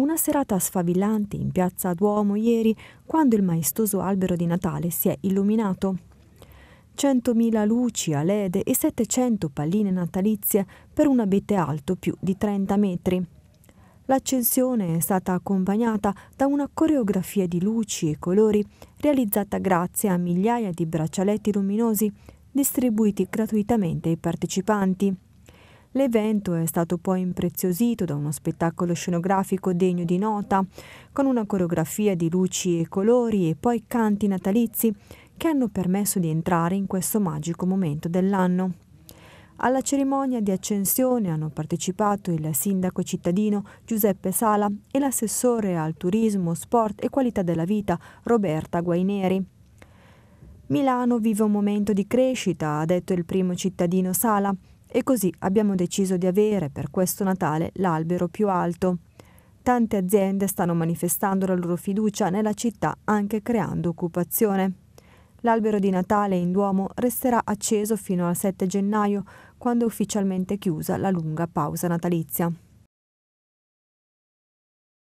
una serata sfavillante in piazza Duomo ieri, quando il maestoso albero di Natale si è illuminato. 100.000 luci a lede e 700 palline natalizie per un abete alto più di 30 metri. L'accensione è stata accompagnata da una coreografia di luci e colori realizzata grazie a migliaia di braccialetti luminosi distribuiti gratuitamente ai partecipanti. L'evento è stato poi impreziosito da uno spettacolo scenografico degno di nota, con una coreografia di luci e colori e poi canti natalizi che hanno permesso di entrare in questo magico momento dell'anno. Alla cerimonia di accensione hanno partecipato il sindaco cittadino Giuseppe Sala e l'assessore al turismo, sport e qualità della vita Roberta Guaineri. Milano vive un momento di crescita, ha detto il primo cittadino Sala, e così abbiamo deciso di avere per questo Natale l'albero più alto. Tante aziende stanno manifestando la loro fiducia nella città anche creando occupazione. L'albero di Natale in Duomo resterà acceso fino al 7 gennaio, quando è ufficialmente chiusa la lunga pausa natalizia.